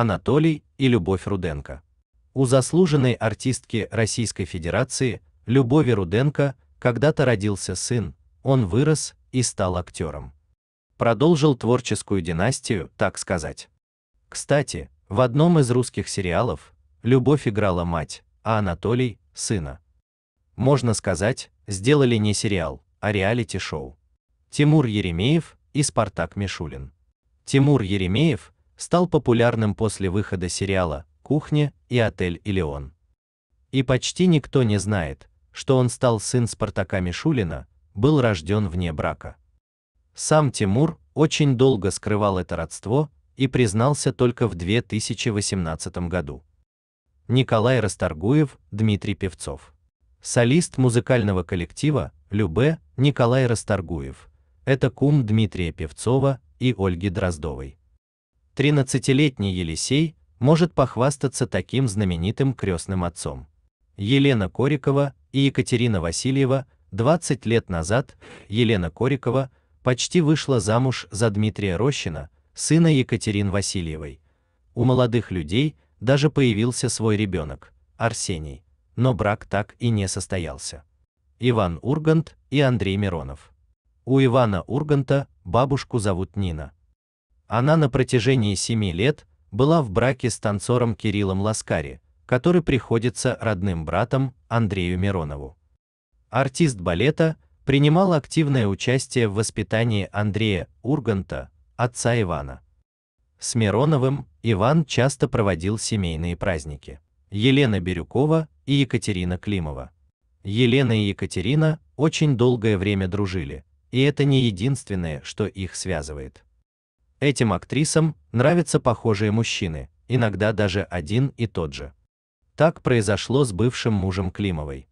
Анатолий и Любовь Руденко. У заслуженной артистки Российской Федерации Любови Руденко когда-то родился сын, он вырос и стал актером. Продолжил творческую династию, так сказать. Кстати, в одном из русских сериалов Любовь играла мать, а Анатолий сына. Можно сказать, сделали не сериал, а реалити-шоу. Тимур Еремеев и Спартак Мишулин. Тимур Еремеев стал популярным после выхода сериала Кухня и отель Илеон. И почти никто не знает, что он стал сын Спартака Мишулина, был рожден вне брака. Сам Тимур очень долго скрывал это родство и признался только в 2018 году. Николай Расторгуев, Дмитрий Певцов. Солист музыкального коллектива Любе Николай Расторгуев. Это кум Дмитрия Певцова и Ольги Дроздовой. 13-летний Елисей может похвастаться таким знаменитым крестным отцом. Елена Корикова и Екатерина Васильева 20 лет назад Елена Корикова почти вышла замуж за Дмитрия Рощина, сына Екатерин Васильевой. У молодых людей даже появился свой ребенок, Арсений, но брак так и не состоялся. Иван Ургант и Андрей Миронов. У Ивана Урганта бабушку зовут Нина. Она на протяжении семи лет была в браке с танцором Кириллом Ласкари, который приходится родным братом Андрею Миронову. Артист балета принимал активное участие в воспитании Андрея Урганта, отца Ивана. С Мироновым Иван часто проводил семейные праздники. Елена Бирюкова и Екатерина Климова. Елена и Екатерина очень долгое время дружили, и это не единственное, что их связывает. Этим актрисам нравятся похожие мужчины, иногда даже один и тот же. Так произошло с бывшим мужем Климовой.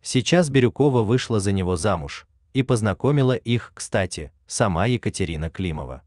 Сейчас Бирюкова вышла за него замуж и познакомила их, кстати, сама Екатерина Климова.